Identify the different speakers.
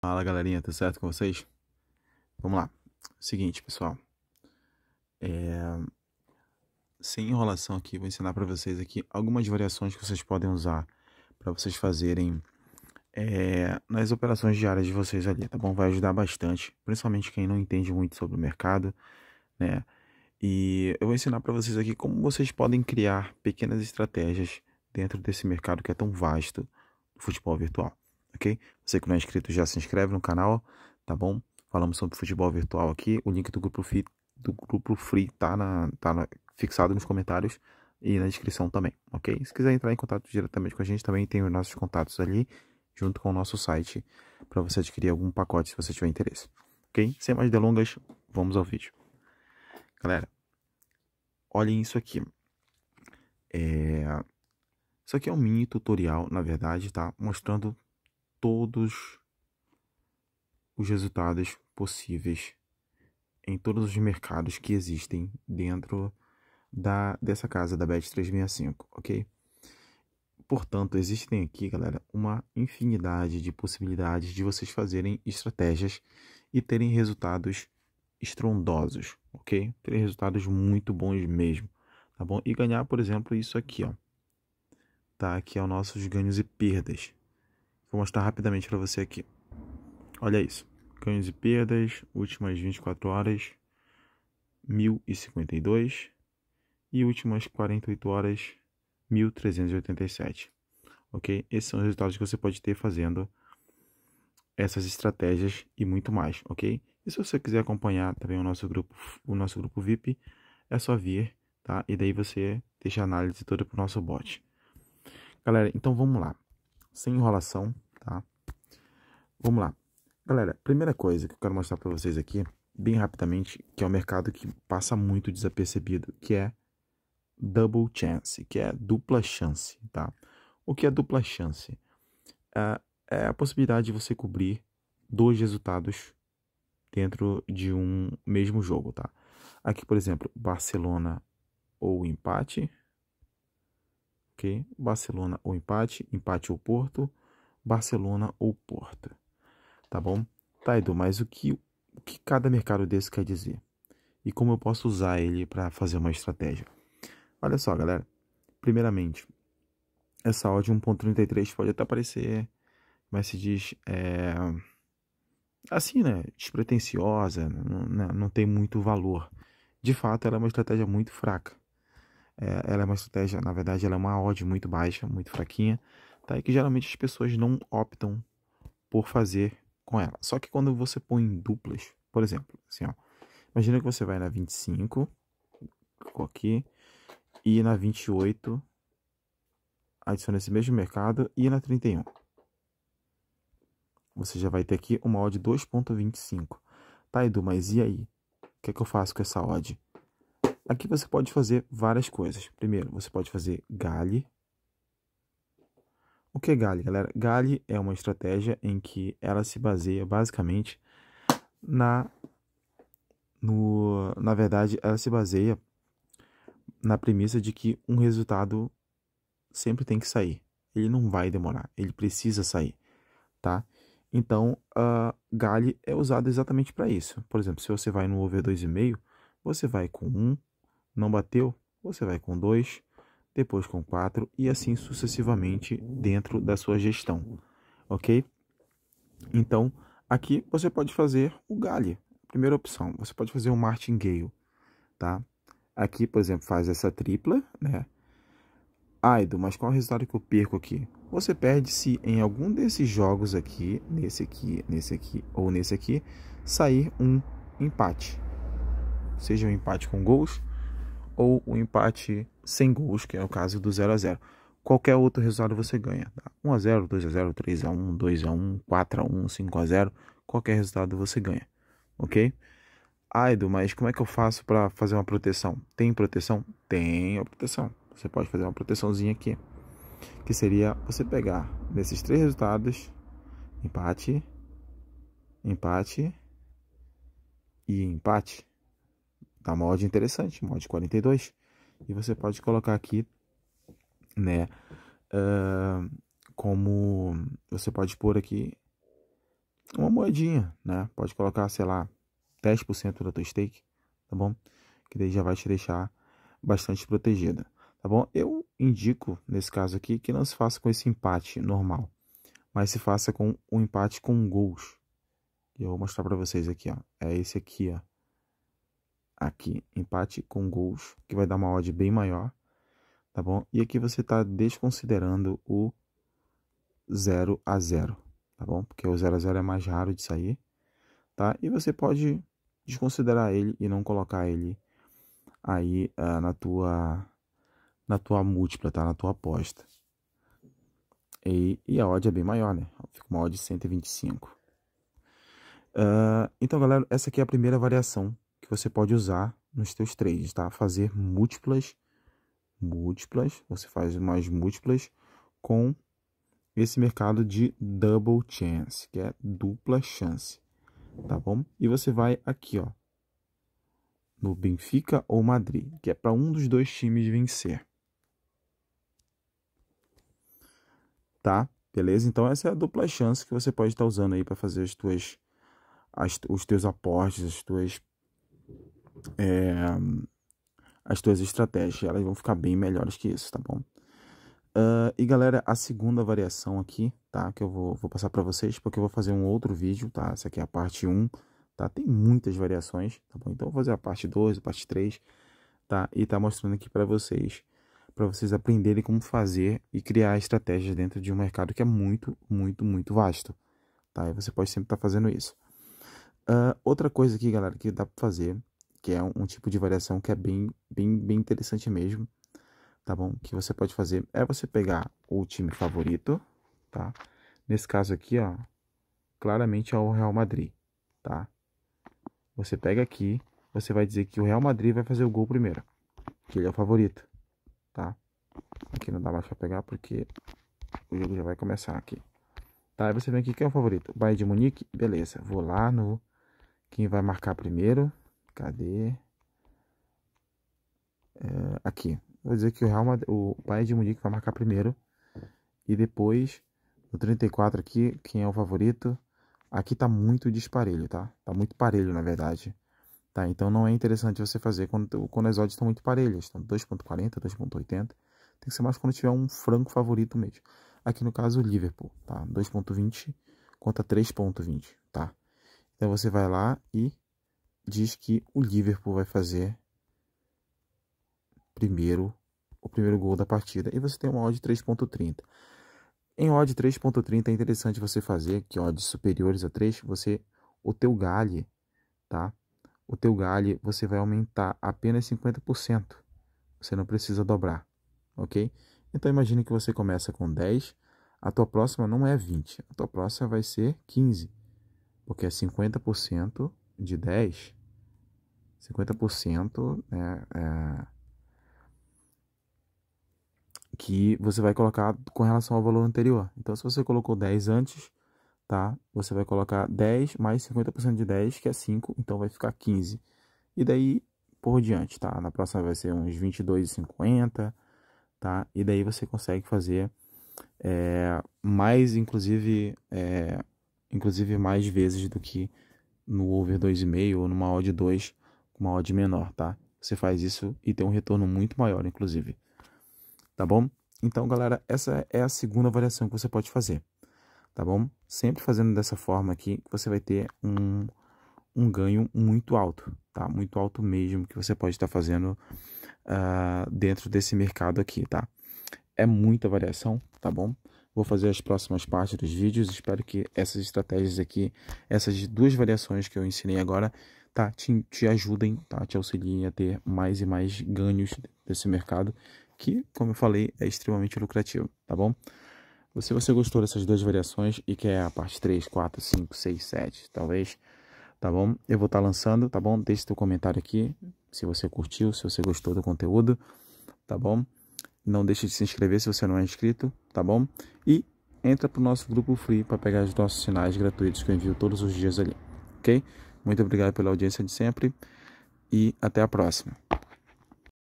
Speaker 1: Fala galerinha, tudo certo com vocês? Vamos lá. Seguinte, pessoal. É... Sem enrolação aqui, vou ensinar para vocês aqui algumas variações que vocês podem usar para vocês fazerem é... nas operações diárias de vocês ali, tá bom? Vai ajudar bastante, principalmente quem não entende muito sobre o mercado, né? E eu vou ensinar para vocês aqui como vocês podem criar pequenas estratégias dentro desse mercado que é tão vasto do futebol virtual ok? Você que não é inscrito já se inscreve no canal, tá bom? Falamos sobre futebol virtual aqui. O link do grupo free, do grupo free tá, na, tá na, fixado nos comentários e na descrição também, ok? Se quiser entrar em contato diretamente com a gente, também tem os nossos contatos ali, junto com o nosso site, para você adquirir algum pacote se você tiver interesse, ok? Sem mais delongas, vamos ao vídeo. Galera, olhem isso aqui. É... Isso aqui é um mini tutorial, na verdade, tá? Mostrando todos os resultados possíveis em todos os mercados que existem dentro da dessa casa da Bet 365, ok? Portanto, existem aqui, galera, uma infinidade de possibilidades de vocês fazerem estratégias e terem resultados estrondosos, ok? Terem resultados muito bons mesmo, tá bom? E ganhar, por exemplo, isso aqui, ó. Tá? Aqui é o nossos ganhos e perdas. Vou mostrar rapidamente para você aqui. Olha isso. Ganhos e perdas, últimas 24 horas, 1052 e últimas 48 horas, 1387. OK? Esses são os resultados que você pode ter fazendo essas estratégias e muito mais, OK? E se você quiser acompanhar também o nosso grupo, o nosso grupo VIP, é só vir, tá? E daí você deixa a análise toda para o nosso bot. Galera, então vamos lá sem enrolação, tá? Vamos lá. Galera, primeira coisa que eu quero mostrar para vocês aqui, bem rapidamente, que é um mercado que passa muito desapercebido, que é double chance, que é dupla chance, tá? O que é dupla chance? É, é a possibilidade de você cobrir dois resultados dentro de um mesmo jogo, tá? Aqui, por exemplo, Barcelona ou empate, que Barcelona ou empate, empate ou Porto, Barcelona ou Porto, tá bom? Tá, Edu, mas o que, o que cada mercado desse quer dizer? E como eu posso usar ele para fazer uma estratégia? Olha só, galera. Primeiramente, essa odd 1.33 pode até parecer, mas se diz, é, assim, né, despretensiosa, não, né? não tem muito valor. De fato, ela é uma estratégia muito fraca. É, ela é uma estratégia, na verdade, ela é uma odd muito baixa, muito fraquinha, tá? E que geralmente as pessoas não optam por fazer com ela. Só que quando você põe em duplas, por exemplo, assim, ó, imagina que você vai na 25, aqui, e na 28, adiciona esse mesmo mercado, e na 31. Você já vai ter aqui uma odd 2.25. Tá, Edu, mas e aí? O que é que eu faço com essa odd? Aqui você pode fazer várias coisas. Primeiro, você pode fazer gale. O que é gale, galera? Gale é uma estratégia em que ela se baseia basicamente na no, na verdade, ela se baseia na premissa de que um resultado sempre tem que sair. Ele não vai demorar, ele precisa sair, tá? Então, uh, Gale é usado exatamente para isso. Por exemplo, se você vai no over 2,5, você vai com 1, não bateu? Você vai com dois, depois com quatro e assim sucessivamente dentro da sua gestão, ok? Então, aqui você pode fazer o galho, primeira opção. Você pode fazer um martingale, tá? Aqui, por exemplo, faz essa tripla, né? Aido, mas qual é o resultado que eu perco aqui? Você perde se em algum desses jogos aqui, nesse aqui, nesse aqui ou nesse aqui, sair um empate. Seja um empate com gols, ou o um empate sem gols, que é o caso do 0 a 0 Qualquer outro resultado você ganha. Tá? 1 a 0 2 a 0 3 a 1 2 a 1 4 a 1 5 a 0 Qualquer resultado você ganha. Ok? Ah, Edu, mas como é que eu faço para fazer uma proteção? Tem proteção? Tem a proteção. Você pode fazer uma proteçãozinha aqui. Que seria você pegar nesses três resultados: empate, empate e empate Tá uma interessante, uma 42. E você pode colocar aqui, né? Uh, como você pode pôr aqui uma moedinha, né? Pode colocar, sei lá, 10% da tua stake, tá bom? Que daí já vai te deixar bastante protegida, tá bom? Eu indico, nesse caso aqui, que não se faça com esse empate normal, mas se faça com um empate com gols. Eu vou mostrar para vocês aqui, ó. É esse aqui, ó aqui empate com gols, que vai dar uma odd bem maior, tá bom? E aqui você está desconsiderando o 0 a 0, tá bom? Porque o 0 a 0 é mais raro de sair, tá? E você pode desconsiderar ele e não colocar ele aí uh, na tua na tua múltipla, tá? Na tua aposta. E, e a odd é bem maior, né? Fica uma odd de 125. Uh, então, galera, essa aqui é a primeira variação que você pode usar nos teus trades, tá? Fazer múltiplas, múltiplas, você faz mais múltiplas com esse mercado de double chance, que é dupla chance, tá bom? E você vai aqui, ó, no Benfica ou Madrid, que é para um dos dois times vencer. Tá? Beleza? Então essa é a dupla chance que você pode estar tá usando aí para fazer as tuas as, os teus aportes, as tuas é, as tuas estratégias, elas vão ficar bem melhores que isso, tá bom? Uh, e galera, a segunda variação aqui, tá? Que eu vou, vou passar para vocês, porque eu vou fazer um outro vídeo, tá? Essa aqui é a parte 1, tá? Tem muitas variações, tá bom? Então eu vou fazer a parte 2, a parte 3, tá? E tá mostrando aqui para vocês, para vocês aprenderem como fazer e criar estratégias dentro de um mercado que é muito, muito, muito vasto, tá? E você pode sempre estar tá fazendo isso. Uh, outra coisa aqui, galera, que dá para fazer que é um, um tipo de variação que é bem, bem, bem interessante mesmo, tá bom? Que você pode fazer é você pegar o time favorito, tá? Nesse caso aqui, ó, claramente é o Real Madrid, tá? Você pega aqui, você vai dizer que o Real Madrid vai fazer o gol primeiro, que ele é o favorito, tá? Aqui não dá mais pra pegar porque o jogo já vai começar aqui. Tá, aí você vem aqui, quem é o favorito? Bayern de Munique? Beleza, vou lá no... Quem vai marcar primeiro? Cadê? É, aqui. Vou dizer que o Real Madrid, o Bayern de Munique vai marcar primeiro. E depois, no 34 aqui, quem é o favorito? Aqui tá muito disparelho, tá? Tá muito parelho, na verdade. Tá? Então não é interessante você fazer quando, quando as odds estão muito parelhas. Estão 2.40, 2.80. Tem que ser mais quando tiver um franco favorito mesmo. Aqui no caso, o Liverpool, tá? 2.20 contra 3.20, tá? Então você vai lá e diz que o Liverpool vai fazer primeiro o primeiro gol da partida e você tem uma odd 3.30. Em odd 3.30 é interessante você fazer que odds superiores a 3, você o teu gale, tá? O teu gale você vai aumentar apenas 50%. Você não precisa dobrar, OK? Então imagine que você começa com 10, a tua próxima não é 20, a tua próxima vai ser 15, porque é 50% de 10 50% né, é, que você vai colocar com relação ao valor anterior. Então, se você colocou 10 antes, tá? Você vai colocar 10 mais 50% de 10, que é 5, então vai ficar 15. E daí por diante, tá? Na próxima vai ser uns 22,50, tá? E daí você consegue fazer é, mais, inclusive, é, inclusive mais vezes do que no over 2,5 ou numa odd 2, com uma odd menor, tá? Você faz isso e tem um retorno muito maior, inclusive. Tá bom? Então, galera, essa é a segunda variação que você pode fazer. Tá bom? Sempre fazendo dessa forma aqui, você vai ter um, um ganho muito alto, tá? Muito alto mesmo que você pode estar fazendo uh, dentro desse mercado aqui, tá? É muita variação, tá bom? Vou fazer as próximas partes dos vídeos. Espero que essas estratégias aqui, essas duas variações que eu ensinei agora, tá, te, te ajudem, tá, te auxiliem a ter mais e mais ganhos desse mercado, que, como eu falei, é extremamente lucrativo, tá bom? Se você gostou dessas duas variações e quer a parte 3, 4, 5, 6, 7, talvez, tá bom? Eu vou estar tá lançando, tá bom? Deixe seu comentário aqui, se você curtiu, se você gostou do conteúdo, tá bom? Não deixe de se inscrever se você não é inscrito, tá bom? E entra pro nosso grupo free para pegar os nossos sinais gratuitos que eu envio todos os dias ali, ok? Muito obrigado pela audiência de sempre e até a próxima.